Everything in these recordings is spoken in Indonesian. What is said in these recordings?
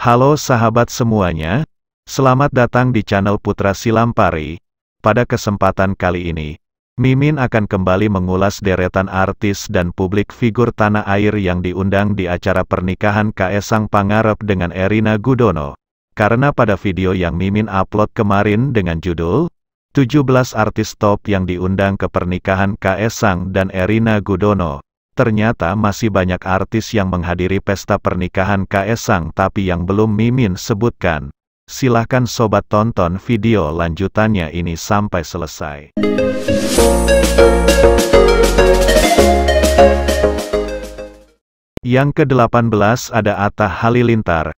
Halo sahabat semuanya, selamat datang di channel Putra Silampari. Pada kesempatan kali ini, Mimin akan kembali mengulas deretan artis dan publik figur tanah air yang diundang di acara pernikahan Kaesang Pangarep dengan Erina Gudono. Karena pada video yang Mimin upload kemarin dengan judul 17 artis top yang diundang ke pernikahan Kaesang dan Erina Gudono, Ternyata masih banyak artis yang menghadiri pesta pernikahan KS Sang tapi yang belum Mimin sebutkan. Silahkan sobat tonton video lanjutannya ini sampai selesai. Yang ke-18 ada Atta Halilintar.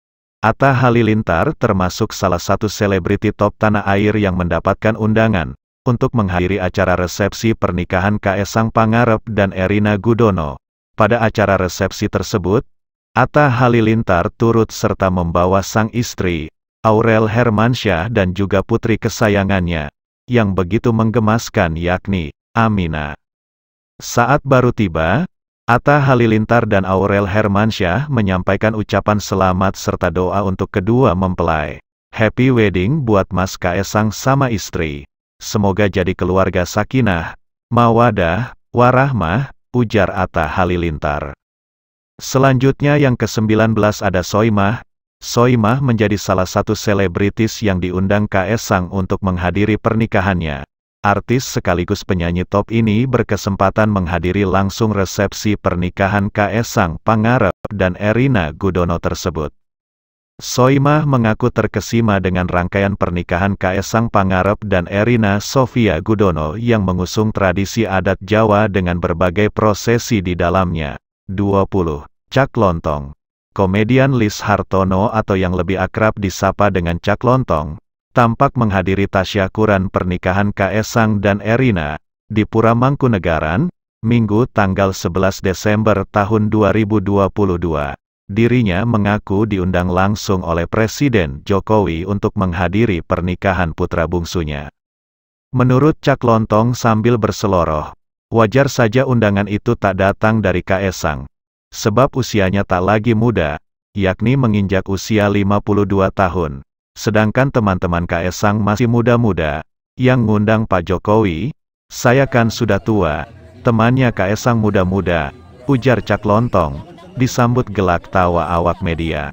Atta Halilintar termasuk salah satu selebriti top tanah air yang mendapatkan undangan untuk menghadiri acara resepsi pernikahan KS Sang Pangarep dan Erina Gudono. Pada acara resepsi tersebut, Atta Halilintar turut serta membawa sang istri, Aurel Hermansyah dan juga putri kesayangannya, yang begitu menggemaskan yakni, Amina. Saat baru tiba, Atta Halilintar dan Aurel Hermansyah menyampaikan ucapan selamat serta doa untuk kedua mempelai. Happy wedding buat Mas Kaesang sama istri semoga jadi keluarga sakinah, mawadah, warahmah, ujar Atta Halilintar. Selanjutnya yang ke-19 ada Soimah. Soimah menjadi salah satu selebritis yang diundang KS Sang untuk menghadiri pernikahannya. Artis sekaligus penyanyi top ini berkesempatan menghadiri langsung resepsi pernikahan KS Sang Pangarep dan Erina Gudono tersebut. Soimah mengaku terkesima dengan rangkaian pernikahan KS Sang Pangarep dan Erina Sofia Gudono yang mengusung tradisi adat Jawa dengan berbagai prosesi di dalamnya. 20. Cak Lontong Komedian Lis Hartono atau yang lebih akrab disapa dengan Cak Lontong, tampak menghadiri tasyakuran pernikahan KS Sang dan Erina, di Pura Mangkunegaran, Minggu tanggal 11 Desember tahun 2022 dirinya mengaku diundang langsung oleh Presiden Jokowi untuk menghadiri pernikahan putra bungsunya. Menurut Cak Lontong sambil berseloroh, wajar saja undangan itu tak datang dari Kaesang. Sebab usianya tak lagi muda, yakni menginjak usia 52 tahun. Sedangkan teman-teman Kaesang masih muda-muda, yang ngundang Pak Jokowi, saya kan sudah tua, temannya Kaesang muda-muda, ujar Cak Lontong, disambut gelak tawa awak media.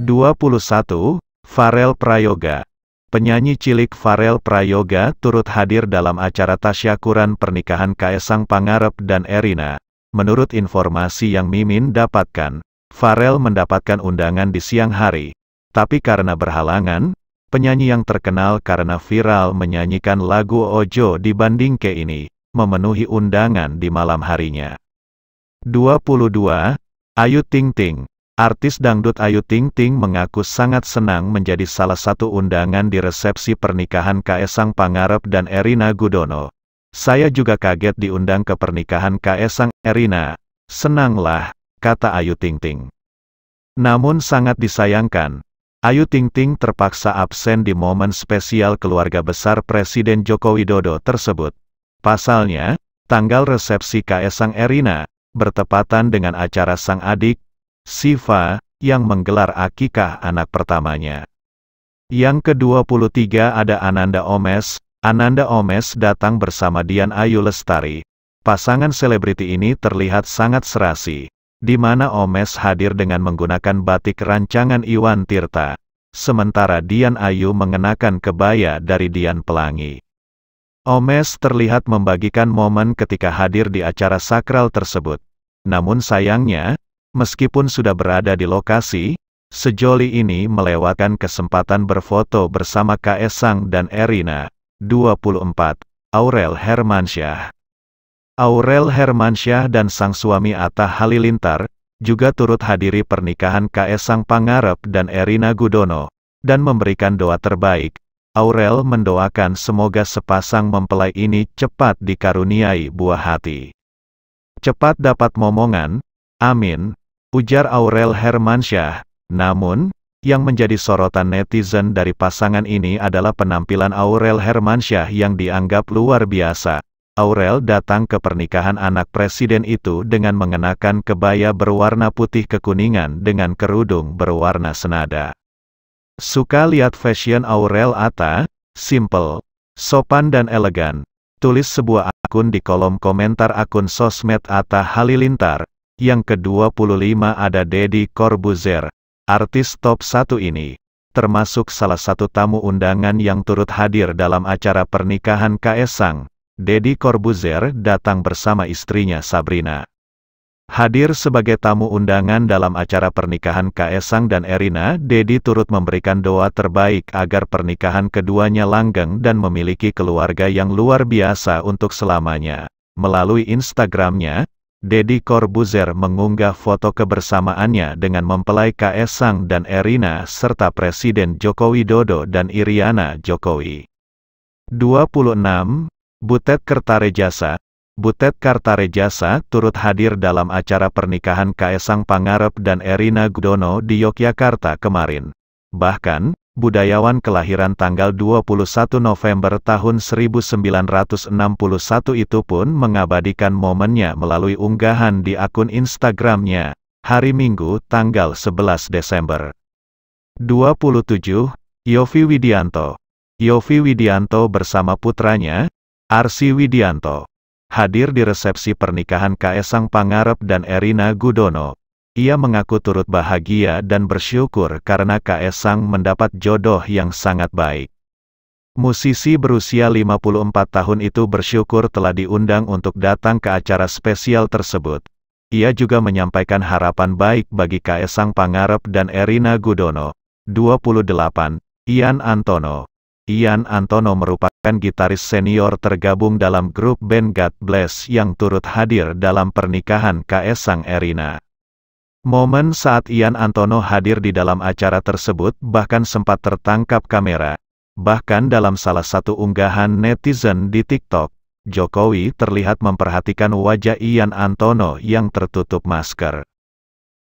21. Farel Prayoga Penyanyi cilik Farel Prayoga turut hadir dalam acara tasyakuran pernikahan Kaesang Pangarep dan Erina. Menurut informasi yang Mimin dapatkan, Farel mendapatkan undangan di siang hari. Tapi karena berhalangan, penyanyi yang terkenal karena viral menyanyikan lagu Ojo dibanding ke ini, memenuhi undangan di malam harinya. 22. Ayu Ting Ting Artis dangdut Ayu Ting Ting mengaku sangat senang menjadi salah satu undangan di resepsi pernikahan Kaesang Pangarep dan Erina Gudono. Saya juga kaget diundang ke pernikahan Kaesang Erina. Senanglah, kata Ayu Ting Ting. Namun sangat disayangkan, Ayu Ting Ting terpaksa absen di momen spesial keluarga besar Presiden Joko Widodo tersebut. Pasalnya, tanggal resepsi Kaesang Erina, bertepatan dengan acara sang adik, Siva, yang menggelar akikah anak pertamanya. Yang ke-23 ada Ananda Omes, Ananda Omes datang bersama Dian Ayu Lestari. Pasangan selebriti ini terlihat sangat serasi, di mana Omes hadir dengan menggunakan batik rancangan Iwan Tirta, sementara Dian Ayu mengenakan kebaya dari Dian Pelangi. Omes terlihat membagikan momen ketika hadir di acara sakral tersebut. Namun sayangnya, meskipun sudah berada di lokasi, Sejoli ini melewatkan kesempatan berfoto bersama KS Sang dan Erina. 24. Aurel Hermansyah Aurel Hermansyah dan sang suami Atta Halilintar, juga turut hadiri pernikahan KS Sang Pangarep dan Erina Gudono, dan memberikan doa terbaik, Aurel mendoakan semoga sepasang mempelai ini cepat dikaruniai buah hati. Cepat dapat momongan, amin, ujar Aurel Hermansyah. Namun, yang menjadi sorotan netizen dari pasangan ini adalah penampilan Aurel Hermansyah yang dianggap luar biasa. Aurel datang ke pernikahan anak presiden itu dengan mengenakan kebaya berwarna putih kekuningan dengan kerudung berwarna senada. Suka lihat fashion Aurel Ata? Simple, sopan dan elegan. Tulis sebuah akun di kolom komentar akun sosmed Atta Halilintar. Yang ke-25 ada Deddy Corbuzier, artis top satu ini. Termasuk salah satu tamu undangan yang turut hadir dalam acara pernikahan Kaesang. Deddy Corbuzier datang bersama istrinya Sabrina. Hadir sebagai tamu undangan dalam acara pernikahan Kaesang dan Erina, Dedi turut memberikan doa terbaik agar pernikahan keduanya langgeng dan memiliki keluarga yang luar biasa untuk selamanya. Melalui Instagramnya, Dedi Corbuzier mengunggah foto kebersamaannya dengan mempelai Kaesang dan Erina serta Presiden Joko Widodo dan Iriana Jokowi. 26. Butet Kertarejasa, Butet Kartarejasa turut hadir dalam acara pernikahan Kaesang Pangarep dan Erina Gudono di Yogyakarta kemarin. Bahkan, budayawan kelahiran tanggal 21 November tahun 1961 itu pun mengabadikan momennya melalui unggahan di akun Instagramnya, hari Minggu tanggal 11 Desember. 27. Yofi Widianto Yofi Widianto bersama putranya, Arsi Widianto hadir di resepsi pernikahan Kaesang Pangarep dan Erina Gudono. Ia mengaku turut bahagia dan bersyukur karena Kaesang mendapat jodoh yang sangat baik. Musisi berusia 54 tahun itu bersyukur telah diundang untuk datang ke acara spesial tersebut. Ia juga menyampaikan harapan baik bagi Kaesang Pangarep dan Erina Gudono. 28. Ian Antono Ian Antono merupakan merupakan gitaris senior tergabung dalam grup band God Bless yang turut hadir dalam pernikahan ks sang Erina. Momen saat Ian Antono hadir di dalam acara tersebut bahkan sempat tertangkap kamera. Bahkan dalam salah satu unggahan netizen di TikTok, Jokowi terlihat memperhatikan wajah Ian Antono yang tertutup masker.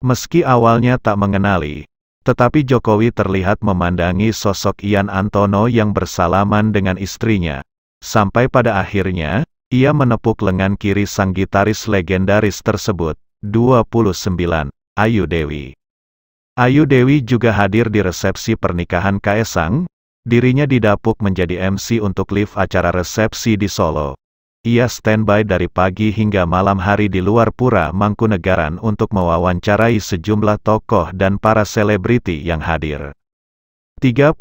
Meski awalnya tak mengenali, tetapi Jokowi terlihat memandangi sosok Ian Antono yang bersalaman dengan istrinya. Sampai pada akhirnya, ia menepuk lengan kiri sang gitaris legendaris tersebut. 29. Ayu Dewi Ayu Dewi juga hadir di resepsi pernikahan Kaesang, dirinya didapuk menjadi MC untuk live acara resepsi di Solo. Ia standby dari pagi hingga malam hari di luar pura Mangkunegaran untuk mewawancarai sejumlah tokoh dan para selebriti yang hadir. 30.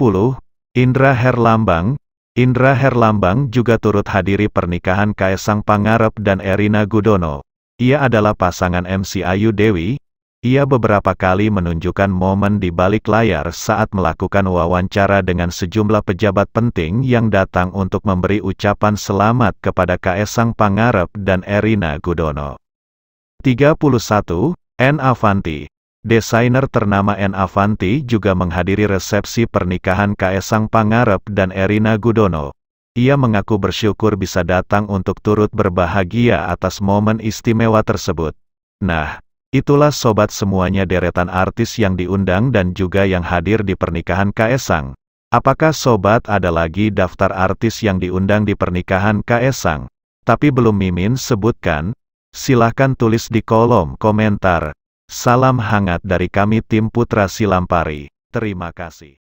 Indra Herlambang Indra Herlambang juga turut hadiri pernikahan Kaisang Pangarep dan Erina Gudono. Ia adalah pasangan MC Ayu Dewi, ia beberapa kali menunjukkan momen di balik layar saat melakukan wawancara dengan sejumlah pejabat penting yang datang untuk memberi ucapan selamat kepada Kaesang Pangarep dan Erina Gudono. 31. N. Avanti Desainer ternama N. Avanti juga menghadiri resepsi pernikahan Kaesang Pangarep dan Erina Gudono. Ia mengaku bersyukur bisa datang untuk turut berbahagia atas momen istimewa tersebut. Nah, Itulah sobat semuanya deretan artis yang diundang dan juga yang hadir di pernikahan Kaesang. Apakah sobat ada lagi daftar artis yang diundang di pernikahan Kaesang? Tapi belum Mimin sebutkan? Silahkan tulis di kolom komentar. Salam hangat dari kami tim Putra Silampari. Terima kasih.